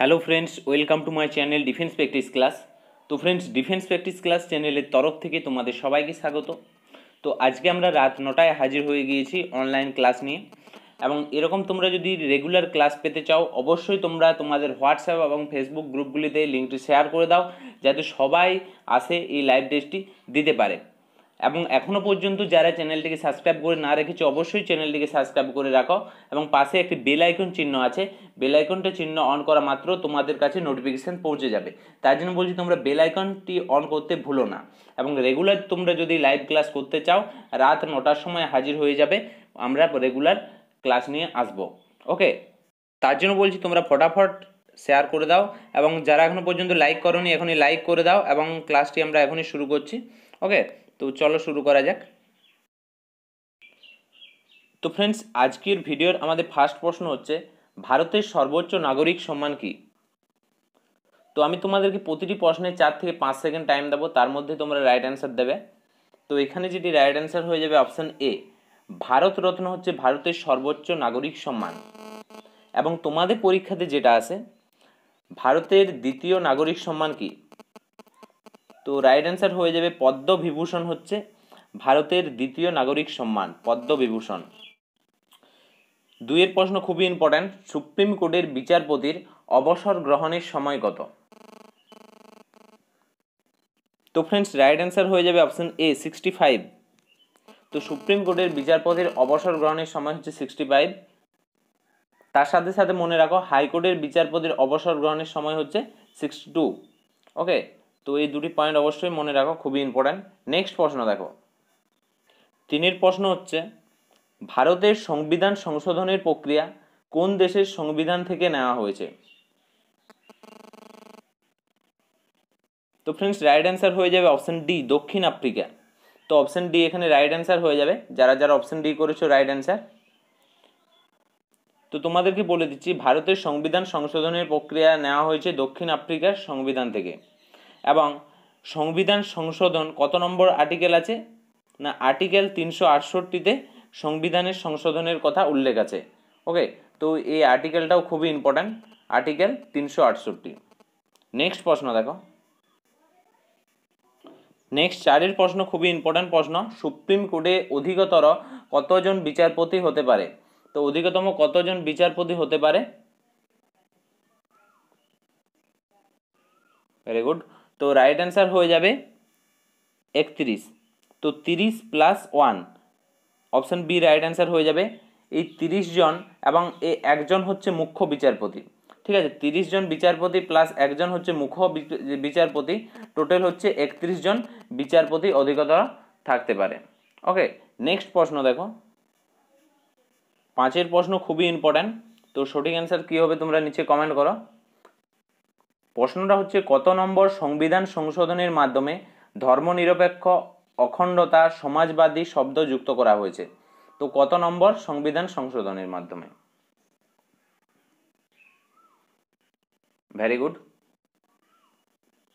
hello friends welcome to my channel defence practice class তো friends defence practice class চ্যানেলের তরফ থেকে তোমাদের সবাইকে স্বাগত তো আজকে আমরা রাত নটায় হাজির হয়ে গিয়েছি অনলাইন ক্লাস নিয়ে এবং এরকম তোমরা যদি রেগুলার ক্লাস পেতে চাও অবশ্যই তোমরা তোমাদের হোয়াটসঅ্যাপ এবং ফেসবুক গ্রুপগুলিতে লিঙ্কটি শেয়ার করে দাও যাতে সবাই আসে এই লাইভ টেস্টটি দিতে পারে এবং এখনও পর্যন্ত যারা চ্যানেলটিকে সাবস্ক্রাইব করে না রেখেছে অবশ্যই চ্যানেলটিকে সাবস্ক্রাইব করে রাখো এবং পাশে একটি বেল আইকন চিহ্ন আছে বেল আইকনটা চিহ্ন অন করা মাত্র তোমাদের কাছে নোটিফিকেশান পৌঁছে যাবে তার জন্য বলছি তোমরা বেল আইকনটি অন করতে ভুলো না এবং রেগুলার তোমরা যদি লাইভ ক্লাস করতে চাও রাত নটার সময় হাজির হয়ে যাবে আমরা রেগুলার ক্লাস নিয়ে আসব ওকে তার জন্য বলছি তোমরা ফটাফট শেয়ার করে দাও এবং যারা এখনও পর্যন্ত লাইক করনি এখনই লাইক করে দাও এবং ক্লাসটি আমরা এখনই শুরু করছি ওকে তো চলো শুরু করা যাক তো ফ্রেন্ডস আজকের ভিডিওর আমাদের ফার্স্ট প্রশ্ন হচ্ছে ভারতের সর্বোচ্চ নাগরিক সম্মান কি তো আমি তোমাদেরকে প্রতিটি প্রশ্নে চার থেকে পাঁচ সেকেন্ড টাইম দেবো তার মধ্যে তোমরা রাইট অ্যান্সার দেবে তো এখানে যেটি রাইট অ্যান্সার হয়ে যাবে অপশান এ ভারতরত্ন হচ্ছে ভারতের সর্বোচ্চ নাগরিক সম্মান এবং তোমাদের পরীক্ষাতে যেটা আছে ভারতের দ্বিতীয় নাগরিক সম্মান কি তো রাইট অ্যান্সার হয়ে যাবে পদ্মবিভূষণ হচ্ছে ভারতের দ্বিতীয় নাগরিক সম্মান পদ্মবিভূষণ দুইয়ের প্রশ্ন খুবই ইম্পর্ট্যান্ট সুপ্রিম কোর্টের বিচারপতির অবসর গ্রহণের সময় কত তো ফ্রেন্ডস রাইট অ্যান্সার হয়ে যাবে অপশন এ সিক্সটি ফাইভ তো সুপ্রিম কোর্টের বিচারপতির অবসর গ্রহণের সময় হচ্ছে সিক্সটি ফাইভ তার সাথে সাথে মনে রাখো হাইকোর্টের বিচারপতির অবসর গ্রহণের সময় হচ্ছে সিক্সটি টু ওকে তো এই দুটি পয়েন্ট অবশ্যই মনে রাখো খুবই ইম্পর্ট্যান্ট নেক্সট প্রশ্ন দেখো তিনের প্রশ্ন হচ্ছে ভারতের সংবিধান সংশোধনের প্রক্রিয়া কোন দেশের সংবিধান থেকে নেওয়া হয়েছে তো ফ্রেন্ডস রাইট অ্যান্সার হয়ে যাবে অপশন ডি দক্ষিণ আফ্রিকা তো অপশন ডি এখানে রাইট অ্যান্সার হয়ে যাবে যারা যারা অপশন ডি করেছো রাইট অ্যান্সার তো তোমাদেরকে বলে দিচ্ছি ভারতের সংবিধান সংশোধনের প্রক্রিয়া নেওয়া হয়েছে দক্ষিণ আফ্রিকার সংবিধান থেকে এবং সংবিধান সংশোধন কত নম্বর আর্টিকেল আছে না আর্টিকেল তিনশো আটষট্টিতে সংবিধানের সংশোধনের কথা উল্লেখ আছে ওকে তো এই আর্টিকেলটাও খুবই ইম্পর্ট্যান্ট আর্টিকেল তিনশো আটষট্টি নেক্সট প্রশ্ন দেখো নেক্সট চারের প্রশ্ন খুবই ইম্পর্ট্যান্ট প্রশ্ন সুপ্রিম কোর্টে অধিকতর কতজন বিচারপতি হতে পারে তো অধিকতম কতজন বিচারপতি হতে পারে ভেরি গুড তো রাইট অ্যান্সার হয়ে যাবে একত্রিশ তো তিরিশ plus one option B right answer হয়ে যাবে এই তিরিশ জন এবং এ একজন হচ্ছে মুখ্য বিচারপতি ঠিক আছে তিরিশ জন বিচারপতি প্লাস একজন হচ্ছে মুখ্য বিচারপতি টোটাল হচ্ছে একত্রিশ জন বিচারপতি অধিকতর থাকতে পারে ওকে নেক্সট প্রশ্ন দেখো পাঁচের প্রশ্ন খুবই ইম্পর্ট্যান্ট তো সঠিক অ্যান্সার কী হবে তোমরা নিচে কমেন্ট করো প্রশ্নটা হচ্ছে কত নম্বর সংবিধান সংশোধনের মাধ্যমে ধর্মনিরপেক্ষ অখণ্ডতা সমাজবাদী শব্দ যুক্ত করা হয়েছে তো কত নম্বর সংবিধান সংশোধনের মাধ্যমে ভেরি গুড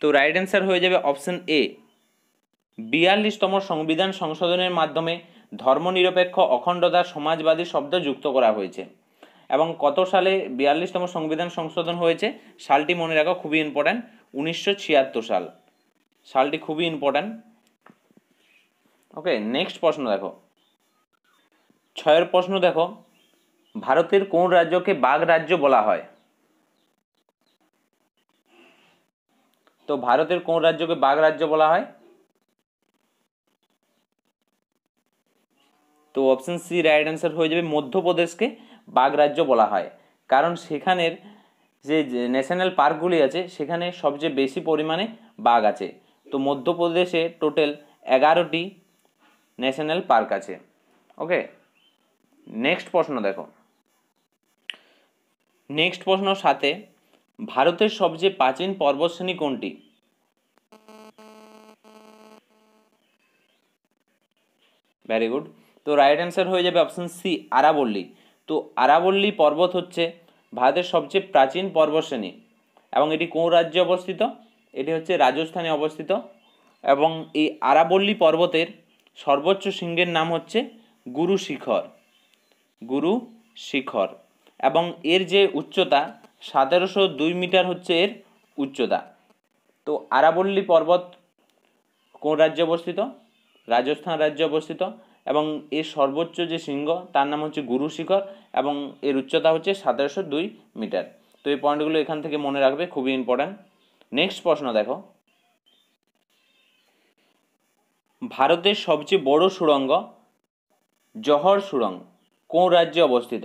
তো রাইট অ্যান্সার হয়ে যাবে অপশন এ বিয়াল্লিশতম সংবিধান সংশোধনের মাধ্যমে ধর্মনিরপেক্ষ অখণ্ডতা সমাজবাদী শব্দ যুক্ত করা হয়েছে এবং কত সালে বিয়াল্লিশতম সংবিধান সংশোধন হয়েছে সালটি মনে রাখা খুবই ইম্পর্ট্যান্ট উনিশশো সাল সালটি খুবই ইম্পর্ট্যান্ট ওকে নেক্সট প্রশ্ন দেখো ছয়ের প্রশ্ন দেখো ভারতের কোন রাজ্যকে বাঘ রাজ্য বলা হয় তো ভারতের কোন রাজ্যকে বাঘ রাজ্য বলা হয় তো অপশন সি রাইট অ্যান্সার হয়ে যাবে মধ্যপ্রদেশকে বাঘ রাজ্য বলা হয় কারণ সেখানের যে ন্যাশনাল পার্কগুলি আছে সেখানে সবচেয়ে বেশি পরিমাণে বাঘ আছে তো মধ্যপ্রদেশে টোটাল এগারোটি ন্যাশনাল পার্ক আছে ওকে নেক্সট প্রশ্ন দেখো নেক্সট প্রশ্ন সাথে ভারতের সবচেয়ে প্রাচীন পর্বতশ্রেণী কোনটি ভেরি গুড তো রাইট অ্যান্সার হয়ে যাবে অপশন সি আরাবল্লী তো আরাবল্লী পর্বত হচ্ছে ভারতের সবচেয়ে প্রাচীন পর্বশ্রেণী এবং এটি কোন রাজ্যে অবস্থিত এটি হচ্ছে রাজস্থানে অবস্থিত এবং এই আরাবল্লী পর্বতের সর্বোচ্চ শৃঙ্গের নাম হচ্ছে গুরু শিখর গুরু শিখর এবং এর যে উচ্চতা সতেরোশো দুই মিটার হচ্ছে এর উচ্চতা তো আরাবল্লী পর্বত কোন রাজ্যে অবস্থিত রাজস্থান রাজ্যে অবস্থিত এবং এর সর্বোচ্চ যে শৃঙ্গ তার নাম হচ্ছে গুরু শিখর এবং এর উচ্চতা হচ্ছে সতেরোশো দুই মিটার তো এই পয়েন্টগুলো এখান থেকে মনে রাখবে খুবই ইম্পর্ট্যান্ট নেক্সট প্রশ্ন দেখো ভারতের সবচেয়ে বড় সুড়ঙ্গ জহর সুড়ঙ্গ কোন রাজ্যে অবস্থিত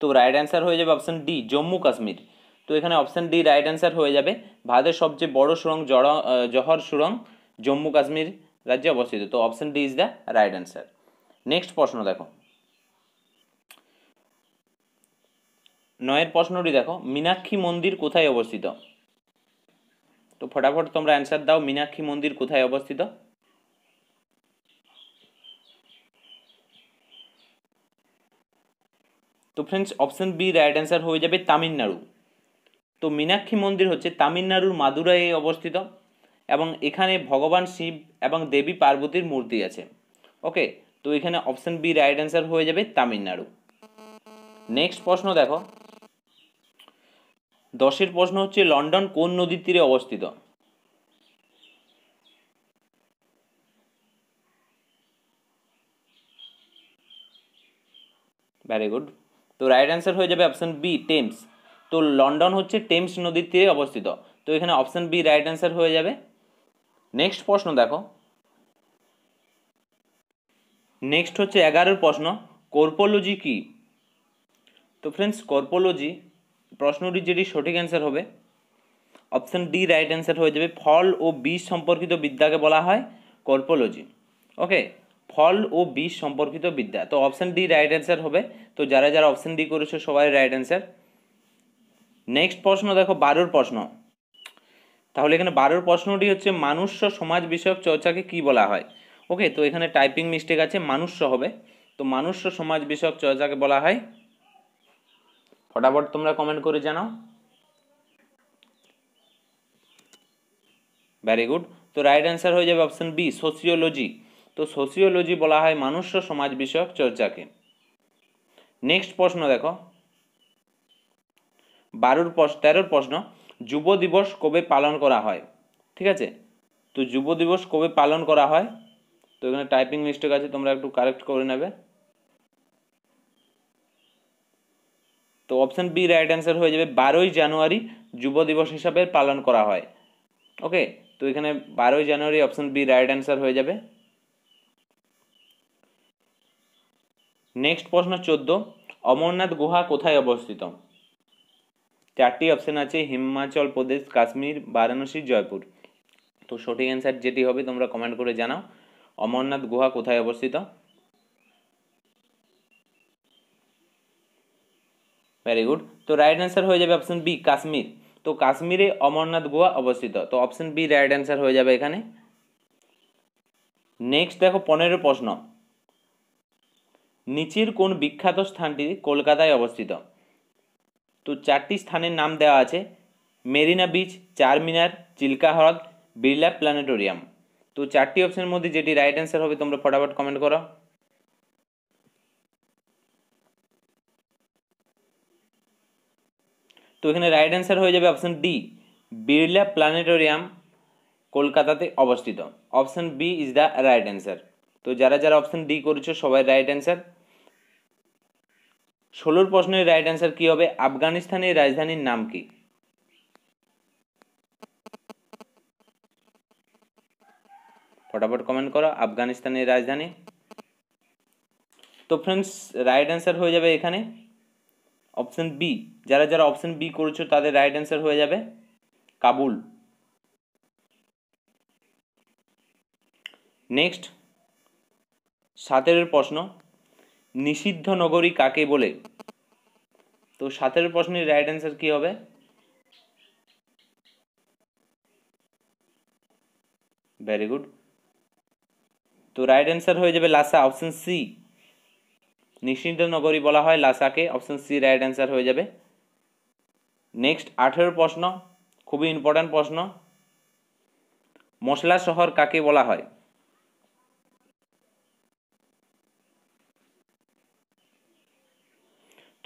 তো রাইট অ্যান্সার হয়ে যাবে অপশন ডি জম্মু কাশ্মীর তো এখানে অপশান ডি রাইট অ্যান্সার হয়ে যাবে ভারতের সবচেয়ে বড় সুরং জড় জহর সুরং জম্মু কাশ্মীর রাজ্যে অবস্থিত তো option D is the right answer next প্রশ্ন দেখো নয়ের প্রশ্নটি দেখো মীনাক্ষী মন্দির কোথায় অবস্থিত তো ফটাফট তোমরা অ্যান্সার দাও মীনাক্ষী মন্দির কোথায় অবস্থিত তো friends option B right answer হয়ে যাবে তামিলনাড়ু তো মীনাক্ষী মন্দির হচ্ছে তামিলনাড়ুর মাদুরাইয়ে অবস্থিত এবং এখানে ভগবান শিব এবং দেবী পার্বতীর মূর্তি আছে ওকে তো এখানে অপশন বি রাইট অ্যান্সার হয়ে যাবে তামিলনাড়ু নেক্সট প্রশ্ন দেখো দশের প্রশ্ন হচ্ছে লন্ডন কোন নদীর তীরে অবস্থিত ভেরি গুড তো রাইট অ্যান্সার হয়ে যাবে অপশন বি টেমস তো লন্ডন হচ্ছে টেমস নদীর তীরে অবস্থিত তো এখানে অপশন বি রাইট অ্যান্সার হয়ে যাবে নেক্সট প্রশ্ন দেখো নেক্সট হচ্ছে এগারোর প্রশ্ন কর্পোলজি কি তো ফ্রেন্ডস কর্পোলজি প্রশ্নটি যেটি সঠিক অ্যান্সার হবে অপশন ডি রাইট অ্যান্সার হয়ে যাবে ফল ও বীজ সম্পর্কিত বিদ্যাকে বলা হয় কর্পোলজি ওকে ফল ও বীজ সম্পর্কিত বিদ্যা তো অপশন ডি রাইট অ্যান্সার হবে তো যারা যারা অপশন ডি করেছো সবাই রাইট অ্যান্সার নেক্সট প্রশ্ন দেখো বারোর প্রশ্ন তাহলে এখানে বারোর প্রশ্নটি হচ্ছে মানুষ্য সমাজ বিষয়ক চর্চাকে কি বলা হয় ওকে তো এখানে টাইপিং মিস্টেক আছে মানুষ্য হবে তো মানুষ্য সমাজ বিষয়ক চর্চাকে বলা হয় ফটাফট তোমরা কমেন্ট করে জানাও ভেরি গুড তো রাইট অ্যান্সার হয়ে যাবে অপশান বি সোসিওলজি তো সোসিওলজি বলা হয় মানুষ্য সমাজ বিষয়ক চর্চাকে নেক্সট প্রশ্ন দেখো বারোর প্রশ্ন তেরোর প্রশ্ন যুব দিবস কবে পালন করা হয় ঠিক আছে তো যুব দিবস কবে পালন করা হয় তো এখানে টাইপিং মিস্টেক আছে তোমরা একটু কারেক্ট করে নেবে তো অপশান বি রাইট অ্যান্সার হয়ে যাবে বারোই জানুয়ারি যুব দিবস হিসাবে পালন করা হয় ওকে তো এখানে বারোই January option B right answer হয়ে যাবে নেক্সট প্রশ্ন চোদ্দ অমরনাথ গুহা কোথায় অবস্থিত চারটি অপশান আছে হিমাচল প্রদেশ কাশ্মীর বারাণসী জয়পুর তো সঠিক অ্যান্সার যেটি হবে তোমরা কমেন্ট করে জানাও অমরনাথ গুহা কোথায় অবস্থিত ভেরি গুড তো রাইট অ্যান্সার হয়ে যাবে অপশান বি কাশ্মীর তো কাশ্মীরে অমরনাথ গুহা অবস্থিত তো অপশন বি রাইট অ্যান্সার হয়ে যাবে এখানে নেক্সট দেখো পনেরো প্রশ্ন নিচের কোন বিখ্যাত স্থানটি কলকাতায় অবস্থিত তো চারটি স্থানের নাম দেওয়া আছে মেরিনা বিচ মিনার চিল্কা হ্রদ বিড়লা প্ল্যানেটোরিয়াম তো চারটি অপশনের মধ্যে যেটি রাইট অ্যান্সার হবে তোমরা ফটাফট কমেন্ট করো তো এখানে রাইট অ্যান্সার হয়ে যাবে অপশন ডি বিড়লা প্ল্যানেটোরিয়াম কলকাতাতে অবস্থিত option B is the right answer তো যারা যারা অপশন ডি করেছো সবাই রাইট অ্যান্সার ষোলোর প্রশ্নের রাইট অ্যান্সার কি হবে আফগানিস্তানের রাজধানীর নাম কি ফটাফট কমেন্ট করো আফগানিস্তানের রাজধানী তো ফ্রেন্ডস রাইট অ্যান্সার হয়ে যাবে এখানে অপশন বি যারা যারা অপশন বি করেছো তাদের রাইট অ্যান্সার হয়ে যাবে কাবুল নেক্সট সাতের প্রশ্ন নিষিদ্ধ নগরী কাকে বলে তো সাতের প্রশ্নের রাইট অ্যান্সার কি হবে ভেরি গুড তো রাইট অ্যান্সার হয়ে যাবে লাসা অপশন সি নিশ্চিন্ত নগরী বলা হয় লাসাকে অপশন সি রাইট অ্যান্সার হয়ে যাবে নেক্সট আঠেরো প্রশ্ন খুবই ইম্পর্ট্যান্ট প্রশ্ন মশলা শহর কাকে বলা হয়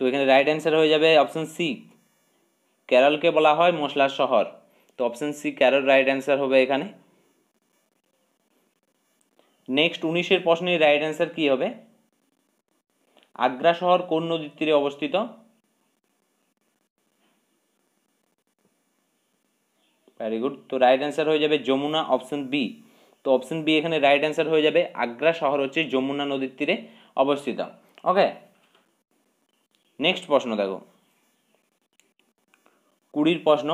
তো এখানে রাইট অ্যান্সার হয়ে যাবে অপশান সি কেরলকে বলা হয় মশলার শহর তো option C Kerala right answer হবে এখানে নেক্সট উনিশের প্রশ্নের রাইট অ্যান্সার কি হবে আগ্রা শহর কোন নদীর তীরে অবস্থিত ভেরি গুড তো রাইট অ্যান্সার হয়ে যাবে যমুনা অপশন বি তো অপশন বি এখানে রাইট অ্যান্সার হয়ে যাবে আগ্রা শহর হচ্ছে যমুনা নদীর তীরে অবস্থিত ওকে নেক্সট প্রশ্ন দেখো কুড়ির প্রশ্ন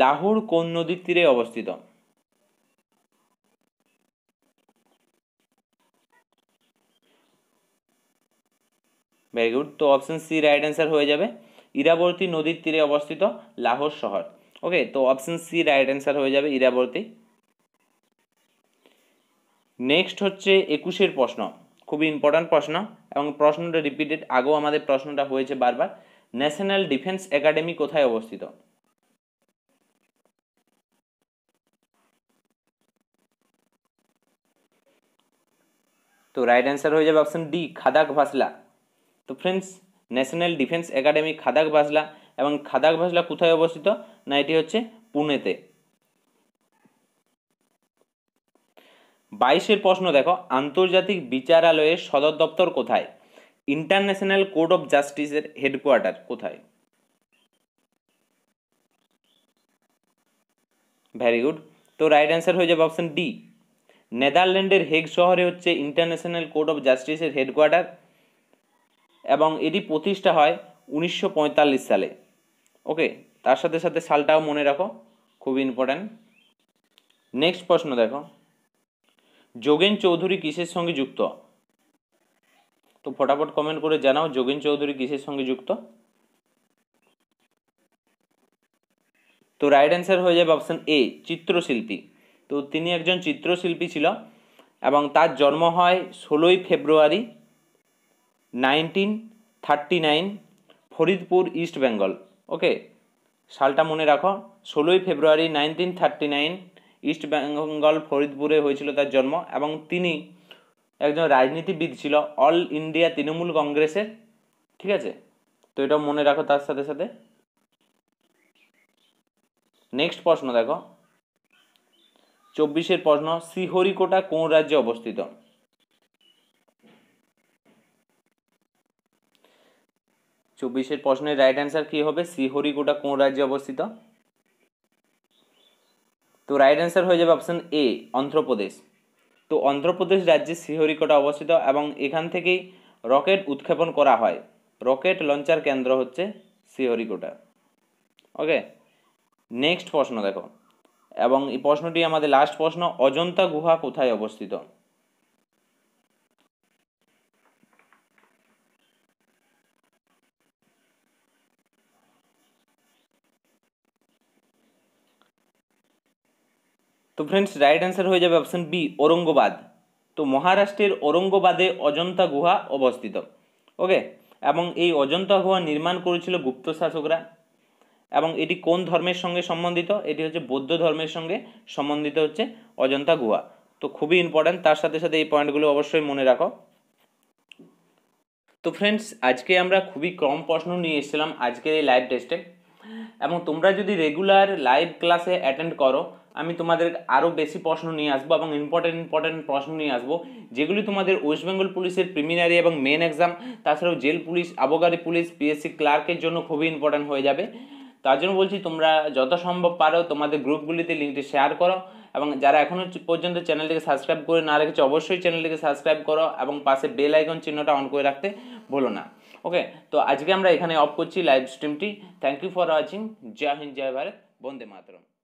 লাহোর কোন নদীর তীরে অবস্থিত ভেরি গুড তো অপশন সি রাইট অ্যান্সার হয়ে যাবে ইরাবর্তী নদীর তীরে অবস্থিত লাহোর শহর ওকে তো অপশন সি রাইট অ্যান্সার হয়ে যাবে ইরাবর্তী নেক্সট হচ্ছে একুশের প্রশ্ন খুবই ইম্পর্ট্যান্ট প্রশ্ন এবং প্রশ্নটা রিপিটেড আগেও আমাদের প্রশ্নটা হয়েছে বারবার ন্যাশনাল ডিফেন্স একাডেমি কোথায় অবস্থিত তো রাইট অ্যান্সার হয়ে যাবে অপশন ডি খাদাক ভাসলা তো friends national defence academy Khadakwasla এবং খাদাক ভাসলা কোথায় অবস্থিত না এটি হচ্ছে পুনেতে বাইশের প্রশ্ন দেখো আন্তর্জাতিক বিচারালয়ের সদর দপ্তর কোথায় ইন্টারন্যাশনাল কোর্ট অফ জাস্টিসের হেডকোয়ার্টার কোথায় ভেরি গুড তো রাইট অ্যান্সার হয়ে যাবে অপশন ডি নেদারল্যান্ডের হেগ শহরে হচ্ছে ইন্টারন্যাশনাল কোর্ট অফ জাস্টিসের হেডকোয়ার্টার এবং এটি প্রতিষ্ঠা হয় উনিশশো সালে ওকে তার সাথে সাথে সালটাও মনে রাখো খুব ইম্পর্ট্যান্ট নেক্সট প্রশ্ন দেখো যোগেন চৌধুরী কিসের সঙ্গে যুক্ত তো ফটাফট কমেন্ট করে জানাও যোগেন চৌধুরী কিসের সঙ্গে যুক্ত তো রাইট অ্যান্সার হয়ে যাবে অপশান এ চিত্রশিল্পী তো তিনি একজন চিত্রশিল্পী ছিল এবং তার জন্ম হয় ষোলোই February nineteen thirty nine Faridpur east Bengal okay সালটা মনে রাখো ষোলোই February nineteen thirty nine east Bengal ফরিদপুরে হয়েছিল তার জন্ম এবং তিনি একজন রাজনীতিবিদ ছিল অল ইন্ডিয়া তৃণমূল কংগ্রেসের ঠিক আছে তো এটা মনে রাখো তার সাথে সাথে নেক্সট প্রশ্ন দেখো চব্বিশের প্রশ্ন শ্রীহরিকোটা কোন রাজ্যে অবস্থিত চব্বিশের প্রশ্নের রাইট অ্যান্সার কি হবে শ্রীহরিকোটা কোন রাজ্যে অবস্থিত তো রাইট অ্যান্সার হয়ে যাবে অপশান এ অন্ধ্রপ্রদেশ তো অন্ধ্রপ্রদেশ রাজ্যের শ্রীহরিকোটা অবস্থিত এবং এখান থেকেই রকেট উৎক্ষেপণ করা হয় রকেট লঞ্চার কেন্দ্র হচ্ছে শ্রীহরিকোটা ওকে নেক্সট প্রশ্ন দেখো এবং এই প্রশ্নটি আমাদের লাস্ট প্রশ্ন অজন্তা গুহা কোথায় অবস্থিত তো ফ্রেন্ডস রাইট অ্যান্সার হয়ে যাবে অপশান বি ঔরঙ্গবাদ তো মহারাষ্ট্রের ঔরঙ্গবাদে অজন্তা গুহা অবস্থিত ওকে এবং এই অজন্তা গুহা নির্মাণ করেছিল গুপ্ত শাসকরা এবং এটি কোন ধর্মের সঙ্গে সম্বন্ধিত এটি হচ্ছে বৌদ্ধ ধর্মের সঙ্গে সম্বন্ধিত হচ্ছে অজন্তা গুহা তো খুবই ইম্পর্ট্যান্ট তার সাথে সাথে এই পয়েন্টগুলো অবশ্যই মনে রাখো তো ফ্রেন্ডস আজকে আমরা খুবই কম প্রশ্ন নিয়ে এসেছিলাম আজকের এই লাইভ টেস্টে এবং তোমরা যদি রেগুলার লাইভ ক্লাসে অ্যাটেন্ড করো আমি তোমাদের আরও বেশি প্রশ্ন নিয়ে আসবো এবং ইম্পর্টেন্ট ইম্পর্টেন্ট প্রশ্ন নিয়ে আসবো যেগুলি তোমাদের ওয়েস্ট বেঙ্গল পুলিশের প্রিমিনারি এবং মেন এক্সাম তাছাড়াও জেল পুলিশ আবগারি পুলিশ পিএসসি ক্লার্কের জন্য খুবই ইম্পর্টেন্ট হয়ে যাবে তার জন্য বলছি তোমরা যত সম্ভব পারো তোমাদের গ্রুপগুলিতে লিঙ্কটি শেয়ার করো এবং যারা এখনও পর্যন্ত চ্যানেলটিকে সাবস্ক্রাইব করে না রেখেছে অবশ্যই চ্যানেলটিকে সাবস্ক্রাইব করো এবং পাশে বেল আইকন চিহ্নটা অন করে রাখতে ভুলো না ওকে তো আজকে আমরা এখানে অফ করছি লাইভ স্ট্রিমটি থ্যাংক ইউ ফর ওয়াচিং জয় হিন্দ জয় ভারত বন্দে মাতরম